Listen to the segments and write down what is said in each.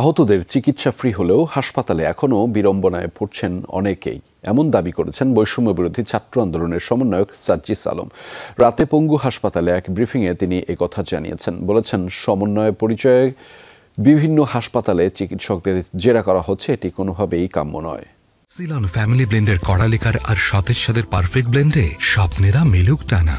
আহতদের চিকিৎসা ফ্রি হলেও হাসপাতালে এখনও বিড়ম্বনায় পড়ছেন অনেকেই এমন দাবি করেছেন বৈষম্য বিরোধী ছাত্র আন্দোলনের সমন্বয়ক সাজ্জিস আলম রাতে পঙ্গু হাসপাতালে এক ব্রিফিংয়ে তিনি কথা জানিয়েছেন বলেছেন সমন্বয় পরিচয়ে বিভিন্ন হাসপাতালে চিকিৎসকদের জেরা করা হচ্ছে এটি কোনোভাবেই কাম্য নয় সিলন ফ্যামিলি ব্লেন্ডের কড়ালিকার আর সতেজ সাদের পারফেক্ট ব্লেন্ডে স্বপ্নেরা মিলুক টানা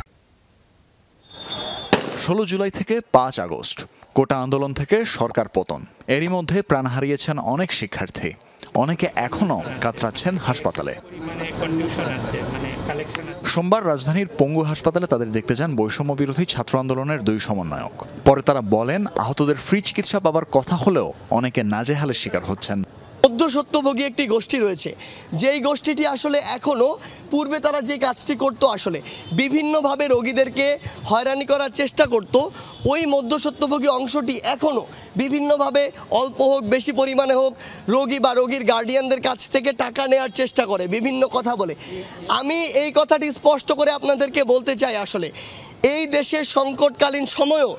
ষোলো জুলাই থেকে পাঁচ আগস্ট কোটা আন্দোলন থেকে সরকার পতন এরই মধ্যে প্রাণ হারিয়েছেন অনেক শিক্ষার্থী অনেকে এখনও কাতরাচ্ছেন হাসপাতালে সোমবার রাজধানীর পঙ্গু হাসপাতালে তাদের দেখতে যান বৈষম্য বিরোধী ছাত্র আন্দোলনের দুই সমন্বয়ক পরে তারা বলেন আহতদের ফ্রি চিকিৎসা পাবার কথা হলেও অনেকে নাজেহালের শিকার হচ্ছেন অর্ধ সত্যভোগী একটি গোষ্ঠী রয়েছে যেই গোষ্ঠীটি আসলে এখনও পূর্বে তারা যে কাজটি করত আসলে বিভিন্নভাবে রোগীদেরকে হয়রানি করার চেষ্টা করত ওই মধ্যসত্যভোগী অংশটি এখনও বিভিন্নভাবে অল্প হোক বেশি পরিমাণে হোক রোগী বা রোগীর গার্ডিয়ানদের কাছ থেকে টাকা নেওয়ার চেষ্টা করে বিভিন্ন কথা বলে আমি এই কথাটি স্পষ্ট করে আপনাদেরকে বলতে চাই আসলে এই দেশের সংকটকালীন সময়ও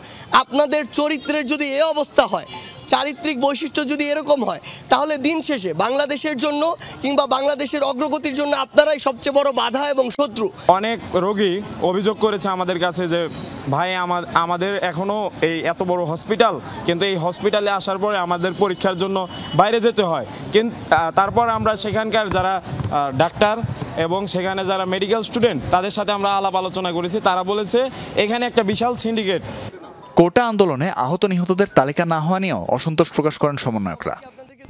আপনাদের চরিত্রের যদি এ অবস্থা হয় চারিত্রিক বৈশিষ্ট্য যদি এরকম হয় তাহলে দিন শেষে বাংলাদেশের জন্য কিংবা বাংলাদেশের অগ্রগতির জন্য আপনারাই সবচেয়ে বড় বাধা এবং শত্রু অনেক রোগী অভিযোগ করেছে আমাদের কাছে যে ভাই আমাদের এখনও এই এত বড় হসপিটাল কিন্তু এই হসপিটালে আসার পরে আমাদের পরীক্ষার জন্য বাইরে যেতে হয় কিন্তু তারপর আমরা সেখানকার যারা ডাক্তার এবং সেখানে যারা মেডিকেল স্টুডেন্ট তাদের সাথে আমরা আলাপ আলোচনা করেছি তারা বলেছে এখানে একটা বিশাল সিন্ডিকেট কোটা আন্দোলনে আহত নিহতদের তালিকা না হওয়া নিয়েও অসন্তোষ প্রকাশ করেন সমন্বয়করা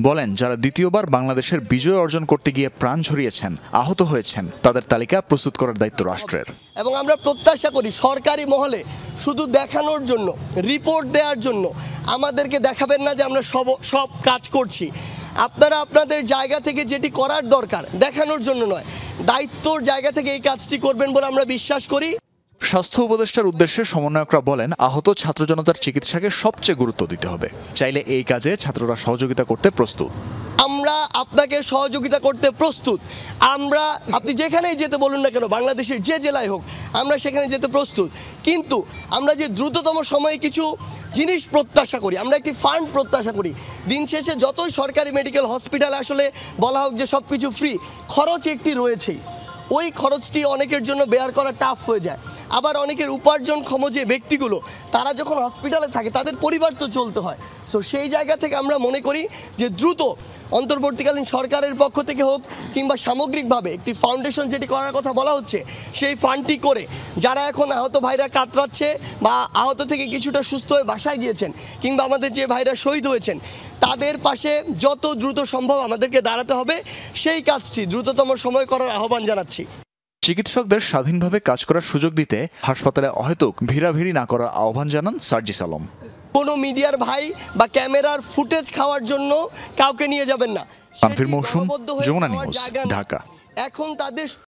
বলেন যারা দ্বিতীয়বার বাংলাদেশের বিজয় অর্জন করতে গিয়ে প্রাণ ঝরিয়েছেন আহত হয়েছেন তাদের তালিকা প্রস্তুত করার দায়িত্ব রাষ্ট্রের এবং আমরা প্রত্যাশা করি সরকারি মহলে শুধু দেখানোর জন্য রিপোর্ট দেওয়ার জন্য আমাদেরকে দেখাবেন না যে আমরা সব সব কাজ করছি আপনারা আপনাদের জায়গা থেকে যেটি করার দরকার দেখানোর জন্য নয় দায়িত্বর জায়গা থেকে এই কাজটি করবেন বলে আমরা বিশ্বাস করি স্বাস্থ্য উপদেষ্টার উদ্দেশ্যে সমন্বয়করা বলেন আহত ছাত্র জনতার চিকিৎসাকে সবচেয়ে গুরুত্ব দিতে হবে চাইলে এই কাজে ছাত্ররা সহযোগিতা করতে প্রস্তুত আমরা আপনাকে সহযোগিতা করতে প্রস্তুত আমরা আপনি যেখানেই যেতে বলুন না কেন বাংলাদেশের যে জেলায় হোক আমরা সেখানে যেতে প্রস্তুত কিন্তু আমরা যে দ্রুততম সময়ে কিছু জিনিস প্রত্যাশা করি আমরা একটি ফান্ড প্রত্যাশা করি দিন শেষে যতই সরকারি মেডিকেল হসপিটাল আসলে বলা হোক যে সব কিছু ফ্রি খরচ একটি রয়েছেই ওই খরচটি অনেকের জন্য বেয়ার করা টাফ হয়ে যায় আবার অনেকের উপার্জনক্ষম যে ব্যক্তিগুলো তারা যখন হসপিটালে থাকে তাদের পরিবার তো চলতে হয় সো সেই জায়গা থেকে আমরা মনে করি যে দ্রুত অন্তর্বর্তীকালীন সরকারের পক্ষ থেকে হোক কিংবা সামগ্রিকভাবে একটি ফাউন্ডেশন যেটি করার কথা বলা হচ্ছে সেই ফান্ডটি করে যারা এখন আহত ভাইরা কাতরাচ্ছে বা আহত থেকে কিছুটা সুস্থ হয়ে বাসায় গিয়েছেন কিংবা আমাদের যে ভাইরা শহীদ হয়েছেন তাদের পাশে যত দ্রুত সম্ভব আমাদেরকে দাঁড়াতে হবে সেই কাজটি দ্রুততম সময় করার আহ্বান জানাচ্ছি চিকিৎসকদের স্বাধীনভাবে কাজ করার সুযোগ দিতে হাসপাতালে অহেতুক ভিড়াভিড়ি না করার আহ্বান জানান সার্জিস আলম কোনো মিডিয়ার ভাই বা ক্যামেরার ফুটেজ খাওয়ার জন্য কাউকে নিয়ে যাবেন না মৌসুম ঢাকা এখন তাদের